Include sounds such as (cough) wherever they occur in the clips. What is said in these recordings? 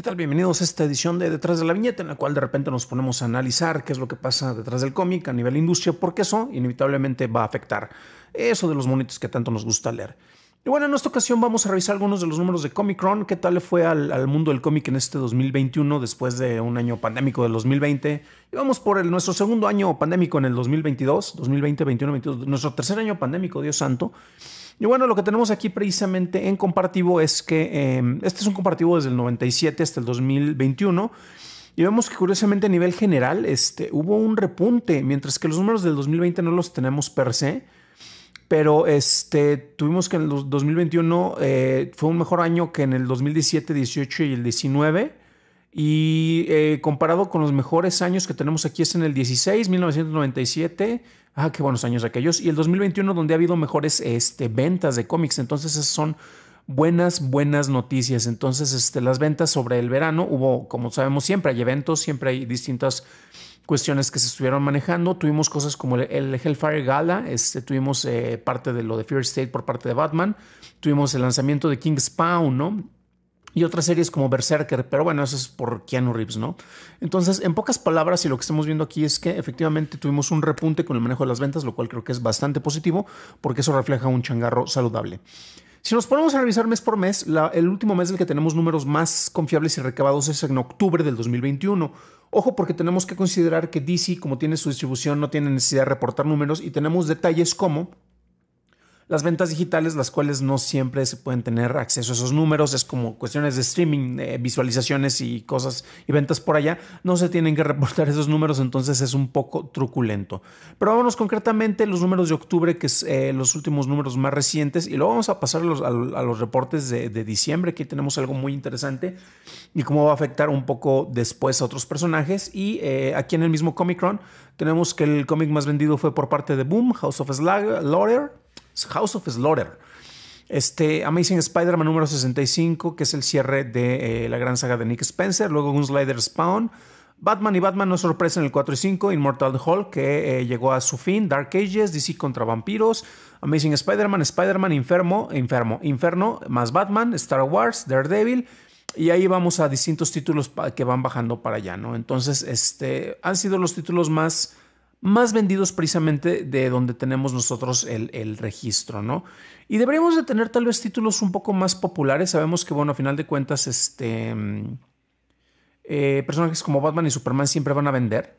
¿Qué tal? Bienvenidos a esta edición de Detrás de la Viñeta, en la cual de repente nos ponemos a analizar qué es lo que pasa detrás del cómic a nivel industria, porque eso inevitablemente va a afectar eso de los monitos que tanto nos gusta leer. Y bueno, en esta ocasión vamos a revisar algunos de los números de Comic Run. qué tal fue al, mundo del cómic en este 2021, después de un año pandémico del 2020. Y vamos por nuestro segundo año pandémico en el 2022, 2020, 2021, 2022, nuestro tercer año pandémico, Dios santo. Y bueno, lo que tenemos aquí precisamente en comparativo es que em, este es un comparativo desde el 97 hasta el 2021. Y vemos que curiosamente a nivel general este, hubo un repunte, mientras que los números del 2020 no los tenemos per se, pero este, tuvimos que en el 2021 eh, fue un mejor año que en el 2017, 18 y el 19. Y eh, comparado con los mejores años que tenemos aquí es en el 16, 1997. Ah, qué buenos años aquellos. Y el 2021 donde ha habido mejores este, ventas de cómics. Entonces esas son buenas, buenas noticias. Entonces este, las ventas sobre el verano hubo, como sabemos siempre, hay eventos, siempre hay distintas cuestiones que se estuvieron manejando. Tuvimos cosas como el, Hellfire Gala, este, tuvimos eh, parte de lo de Fear State por parte de Batman, tuvimos el lanzamiento de King's Spawn, ¿no? y otras series como Berserker, pero bueno, eso es por Keanu Reeves, ¿no? Entonces, en pocas palabras, y lo que estamos viendo aquí es que efectivamente tuvimos un repunte con el manejo de las ventas, lo cual creo que es bastante positivo, porque eso refleja un changarro saludable. Si nos ponemos a revisar mes por mes, el último mes el que tenemos números más confiables y recabados es en octubre del 2021. Ojo porque tenemos que considerar que DC, como tiene su distribución, no tiene necesidad de reportar números y tenemos detalles como las ventas digitales, las cuales no siempre se pueden tener acceso a esos números, es como cuestiones de streaming, eh, visualizaciones y cosas y ventas por allá, no se tienen que (laughs) reportar esos números, entonces es un poco truculento. Pero vámonos concretamente los números de octubre, que es eh, los últimos números más recientes, y luego vamos a pasar a los, reportes de, diciembre, que tenemos algo muy interesante y cómo va a afectar un poco después a otros personajes. Y eh, aquí en el mismo Comic tenemos que el cómic más vendido fue por parte de Boom, House of Lawyer. House of Slaughter. Este Amazing Spider-Man número 65, que es el cierre de eh, la gran saga de Nick Spencer. Luego Slider Spawn. Batman y Batman no sorpresa en el 4 y 5. Immortal Hulk, que eh, llegó a su fin. Dark Ages, DC contra vampiros. Amazing Spider-Man, Spider-Man Inferno, Enfermo, Inferno, más Batman, Star Wars, Daredevil. Y ahí vamos a distintos títulos que van bajando para allá, ¿no? Entonces, este, han sido los títulos más más vendidos precisamente de donde tenemos nosotros el, registro, ¿no? Y deberíamos de tener tal vez títulos un poco más populares. Sabemos que, bueno, a final de cuentas, este, mm, eh, personajes como Batman y Superman siempre van a vender.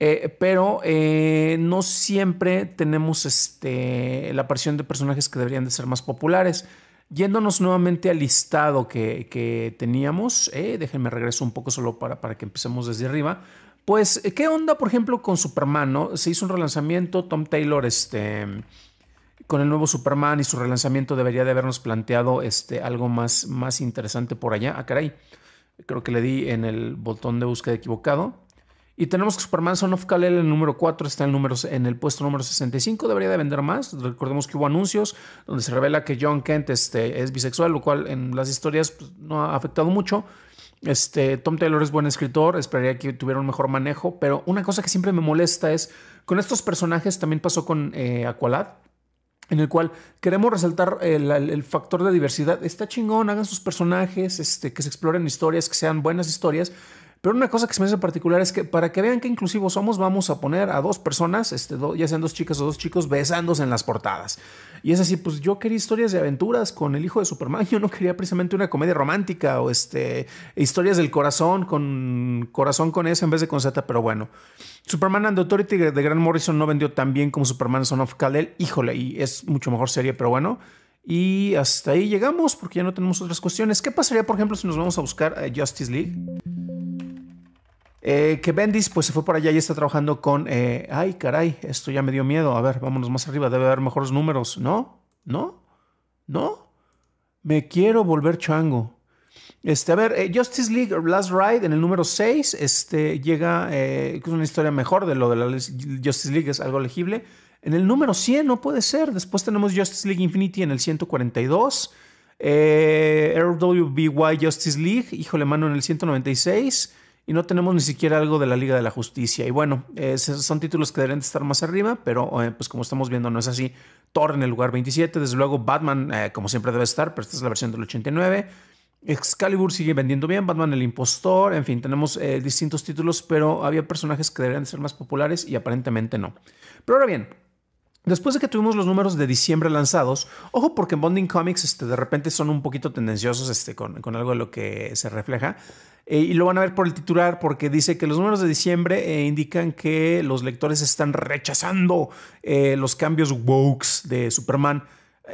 Eh, pero eh, no siempre tenemos este, la aparición de personajes que deberían de ser más populares. Yéndonos nuevamente al listado que, teníamos, déjenme regreso un poco solo para, para que empecemos desde arriba pues, eh, ¿qué onda, por ejemplo, con Superman? ¿no? Se hizo un relanzamiento, Tom Taylor, este, con el nuevo Superman y su relanzamiento debería de habernos planteado este, algo más, más interesante por allá. Ah, caray, creo que le di en el botón de búsqueda equivocado. Y tenemos que Superman Son of kal el número 4, está en el, en el puesto número 65, debería de vender más. Recordemos que hubo anuncios donde se revela que John Kent este, es bisexual, lo cual en las historias pues, no ha afectado mucho. Este, Tom Taylor es buen escritor, esperaría que tuviera un mejor manejo, pero una cosa que siempre me molesta es, con estos personajes también pasó con eh, Aqualad, en el cual queremos resaltar el, factor de diversidad. Está chingón, hagan sus personajes, este, que se exploren historias, que sean buenas historias, pero una cosa que se me hace particular es que para que vean que inclusivos somos, vamos a poner a dos personas, este, ya sean dos chicas o dos chicos, besándose en las portadas. Y es así, pues yo quería historias de aventuras con el hijo de Superman, (laughs) yo no quería precisamente una comedia romántica o este, historias del corazón con corazón con S en vez de con Z, pero bueno. Superman and Authority de Grant Morrison no vendió tan bien como Superman Son of Kal-El, híjole, y es mucho mejor serie, pero bueno. Y hasta ahí llegamos porque ya no tenemos otras cuestiones. ¿Qué pasaría, por ejemplo, si nos vamos a buscar a Justice League? Eh, que Bendis pues se fue por allá y está trabajando con, eh, ay caray, esto ya me dio miedo, a ver, vámonos más arriba, debe haber mejores números, ¿no? ¿No? ¿No? Me quiero volver chango. Este, a ver, eh, Justice League Last Ride en el número 6 este, llega, es una historia mejor de lo de la Justice League, es algo legible. En el número 100 no puede ser, después tenemos Justice League Infinity en el 142. RWBY Justice League, de mano en el 196 y no tenemos ni siquiera algo de la Liga de la Justicia. Y bueno, eh, son títulos que deberían estar más arriba, pero eh, pues como estamos viendo no es así. Thor en el lugar 27, desde luego Batman eh, como siempre debe estar, pero esta es la versión del 89. Excalibur sigue vendiendo bien, Batman el impostor, en fin, tenemos distintos títulos, pero había personajes que deberían ser más populares y aparentemente no. Pero ahora bien, Después de que tuvimos los números de diciembre lanzados, ojo porque en Bonding Comics este, de repente son un poquito tendenciosos este, con, con, algo de lo que se refleja. Eh, y lo van a ver por el titular porque dice que los números de diciembre eh, indican que los lectores están rechazando eh, los cambios woke de Superman.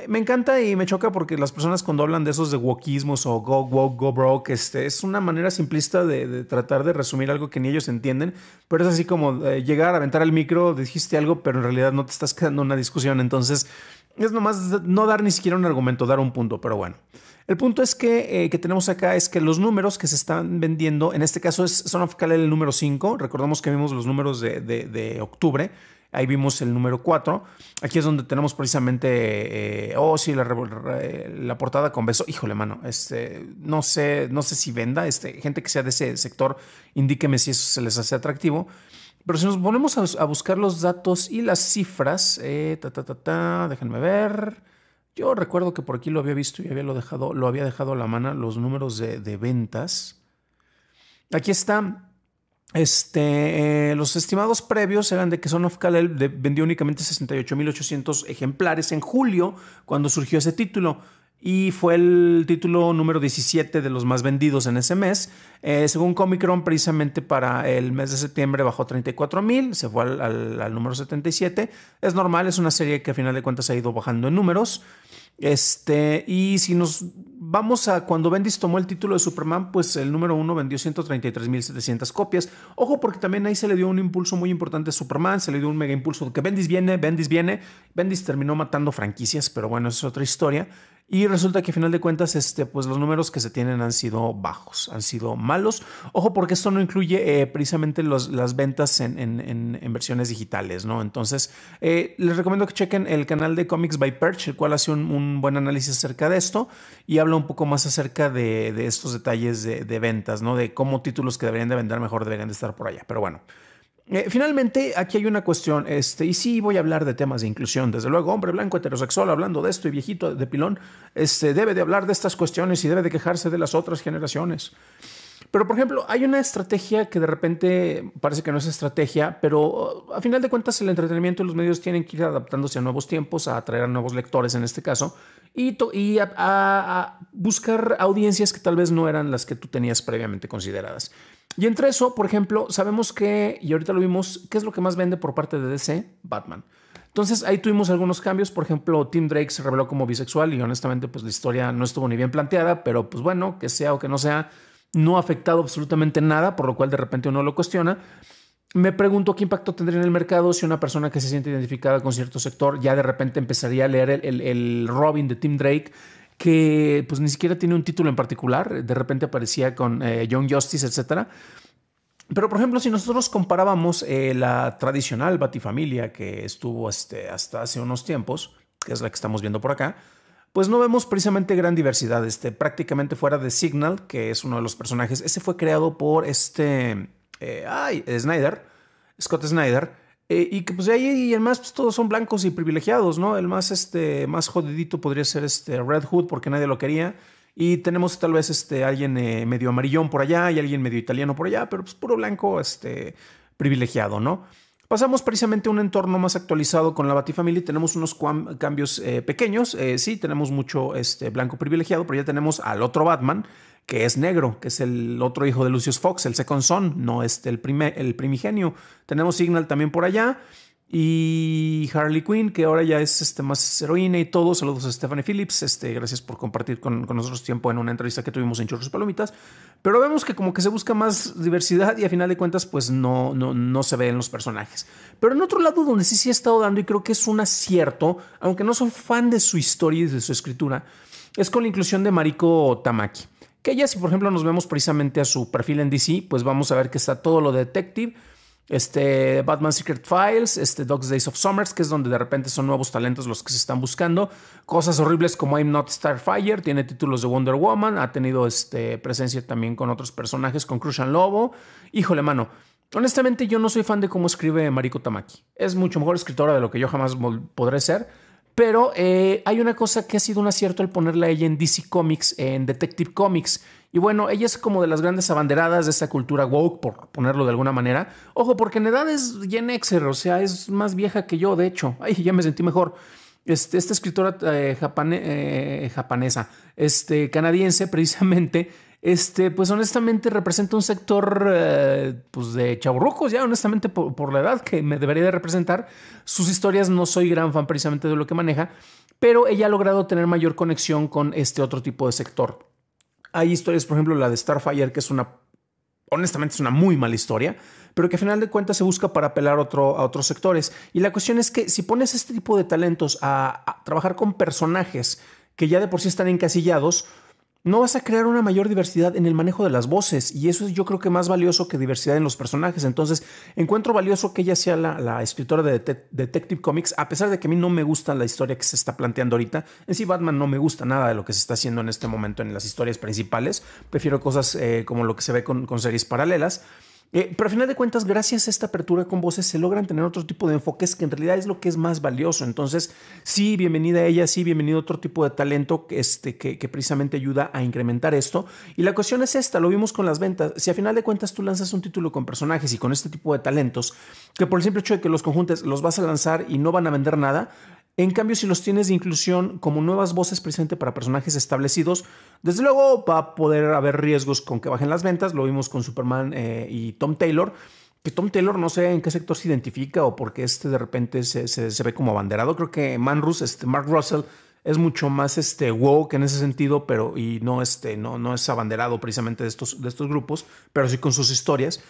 Me encanta y me choca porque las personas cuando hablan de esos de wokismos o go woke, go broke, este, es una manera simplista de, tratar de resumir algo que ni ellos entienden, pero es así como llegar, a aventar el micro, dijiste algo, pero en realidad no te estás quedando una discusión, entonces es nomás no dar ni siquiera un argumento, dar un punto, pero bueno. El punto es que, eh, que, tenemos acá es que los números que se están vendiendo, en este caso es Son fiscal el número 5, recordamos que vimos los números de, de, octubre, ahí vimos el número 4, aquí es donde tenemos precisamente, eh, oh sí, la, la, portada con beso, híjole mano, este, no, sé, no sé si venda, este, gente que sea de ese sector, indíqueme si eso se les hace atractivo. Pero si nos ponemos a, buscar los datos y las cifras, eh, ta, ta, déjenme ver. Yo recuerdo que por aquí lo había visto y había lo, dejado, lo había dejado a la mano los números de, ventas. Aquí están Este, eh, los estimados previos eran de que Son of vendió únicamente 68.800 ejemplares en julio, cuando surgió ese título y fue el título número 17 de los más vendidos en ese mes. Eh, según Comicron, precisamente para el mes de septiembre bajó 34 mil, se fue al, número 77. Es normal, es una serie que a final de cuentas ha ido bajando en números. Este, y si nos vamos a cuando Bendis tomó el título de Superman, pues el número uno vendió 133.700 copias. Ojo, porque también ahí se le dio un impulso muy importante a Superman, se le dio un mega impulso que Bendis viene, Bendis viene. Bendis terminó matando franquicias, pero bueno, es otra historia. Y resulta que a final de cuentas, este, pues los números que se tienen han sido bajos, han sido malos. Ojo, porque esto no incluye eh, precisamente los, las ventas en, en, versiones digitales, ¿no? Entonces, eh, les recomiendo que chequen el canal de Comics by Perch, el cual hace un, buen análisis acerca de esto y habla un poco más acerca de, estos detalles de, de ventas, ¿no? De cómo títulos que deberían de vender mejor deberían de estar por allá. Pero bueno. Eh, finalmente, aquí hay una cuestión, este, y sí voy a hablar de temas de inclusión, desde luego, hombre blanco heterosexual hablando de esto y viejito de pilón, este, debe de hablar de estas cuestiones y debe de quejarse de las otras generaciones. Pero, por ejemplo, hay una estrategia que de repente parece que no es estrategia, pero a final de cuentas el entretenimiento y los medios tienen que ir adaptándose a nuevos tiempos, a atraer a nuevos lectores en este caso, y, y a buscar audiencias que tal vez no eran las que tú tenías previamente consideradas. Y entre eso, por ejemplo, sabemos que, y ahorita lo vimos, ¿qué es lo que más vende por parte de DC? Batman. Entonces ahí tuvimos algunos cambios, por ejemplo, Tim Drake se reveló como bisexual y honestamente pues la historia no estuvo ni bien planteada, pero pues bueno, que sea o que no sea, no ha afectado absolutamente nada, por lo cual de repente uno lo cuestiona. Me pregunto qué impacto tendría en el mercado si una persona que se siente identificada con cierto sector ya de repente empezaría a leer el, el Robin de Tim Drake que pues ni siquiera tiene un título en particular, de repente aparecía con John eh, Justice, etc. Pero, por ejemplo, si nosotros comparábamos eh, la tradicional Batifamilia que estuvo este, hasta hace unos tiempos, que es la que estamos viendo por acá, pues no vemos precisamente gran diversidad. Este, prácticamente fuera de Signal, que es uno de los personajes, ese fue creado por este. Eh, ay, Snyder, Scott Snyder. Eh, y que pues de ahí y el más pues, todos son blancos y privilegiados, ¿no? El más, este, más jodidito podría ser este Red Hood porque nadie lo quería. Y tenemos tal vez este, alguien eh, medio amarillón por allá y alguien medio italiano por allá, pero pues puro blanco este, privilegiado, ¿no? Pasamos precisamente a un entorno más actualizado con la Batifamily. Tenemos unos cambios eh, pequeños. sí, tenemos mucho este, blanco privilegiado, pero ya tenemos al otro Batman que es negro, que es el otro hijo de Lucius Fox, el Second Son, no este el, primer, el primigenio. Tenemos Signal también por allá. Y Harley Quinn, que ahora ya es este, más heroína y todo. Saludos a Stephanie Phillips. Este, gracias por compartir con, nosotros tiempo en una entrevista que tuvimos en Churros Palomitas. Pero vemos que como que se busca más diversidad y a final de cuentas pues no, no, no se ve en los personajes. Pero en otro lado donde sí sí ha estado dando y creo que es un acierto, aunque no soy fan de su historia y de su escritura, es con la inclusión de Mariko Tamaki. Que ya si por ejemplo nos vemos precisamente a su perfil en DC, pues vamos a ver que está todo lo de Detective, este, Batman Secret Files, este, Dogs Days of Summers, que es donde de repente son nuevos talentos los que se están buscando. Cosas horribles como I'm Not Starfire, tiene títulos de Wonder Woman, ha tenido este, presencia también con otros personajes, con Crucian Lobo. Híjole, mano. Honestamente, yo no soy fan de cómo escribe Mariko Tamaki. Es mucho mejor escritora de lo que yo jamás podré ser. Pero eh, hay una cosa que ha sido un acierto al ponerla ella en DC Comics, en Detective Comics. Y bueno, ella es como de las grandes abanderadas de esta cultura woke, por ponerlo de alguna manera. Ojo, porque en edad es Jen Exer, o sea, es más vieja que yo, de hecho. Ay, ya me sentí mejor. Este, esta escritora eh, japonesa, eh, este, canadiense, (laughs) precisamente, este, pues honestamente representa un sector eh, pues de chaburrucos, ya honestamente por, la edad que me debería de representar. Sus historias no soy gran fan precisamente de lo que maneja, pero ella ha logrado tener mayor conexión con este otro tipo de sector. Hay historias, por ejemplo, la de Starfire, que es una, honestamente es una muy mala historia, pero que a final de cuentas se busca para apelar a otros sectores. Y la cuestión es que si pones este tipo de talentos a trabajar con personajes que ya de por sí están encasillados, no vas a crear una mayor diversidad en el manejo de las voces y eso es yo creo que más valioso que diversidad en los personajes. Entonces, encuentro valioso que ella sea la, escritora de Detective Comics, a pesar de que a mí no me gusta la historia que se está planteando ahorita. En sí, Batman no me gusta nada de lo que se está haciendo en este momento en las historias principales. Prefiero cosas eh, como lo que se ve con series paralelas. Eh, pero al final de cuentas, gracias a esta apertura con voces, se logran tener otro tipo de enfoques que en realidad es lo que es más valioso. Entonces, sí, bienvenida a ella, sí, bienvenido a otro tipo de talento este, que, este, que, precisamente ayuda a incrementar esto. Y la cuestión es esta, lo vimos con las ventas. Si a final de cuentas tú lanzas un título con personajes y con este tipo de talentos, que por el simple hecho de que los conjuntos los vas a lanzar y no van a vender nada, en cambio, si los tienes de inclusión como nuevas voces presentes para personajes establecidos, desde luego va a poder haber riesgos con que bajen las ventas. Lo vimos con Superman eh, y Tom Taylor que Tom Taylor no sé en qué sector se identifica o porque este de repente se, ve como abanderado. Creo que Man este Mark Russell, es mucho más este woke en ese sentido, pero y no este no, no es abanderado precisamente de estos de estos grupos, pero sí con sus historias.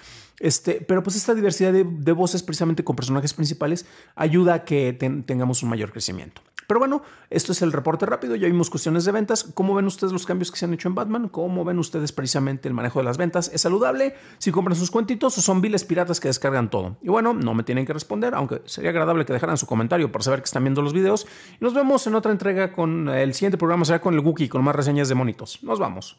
Este, pero pues esta diversidad de, voces precisamente con personajes principales ayuda a que tengamos un mayor crecimiento. Pero bueno, esto es el reporte rápido. Ya vimos cuestiones de ventas. ¿Cómo ven ustedes los cambios que se han hecho en Batman? ¿Cómo ven ustedes precisamente el manejo de las ventas? ¿Es saludable? ¿Si compran sus cuentitos o son viles piratas que descargan todo? Y bueno, no me tienen que responder, aunque sería agradable que dejaran su comentario para saber que están viendo los videos. Y nos vemos en otra entrega con el siguiente programa, será con el Wookiee, con más reseñas de monitos. Nos vamos.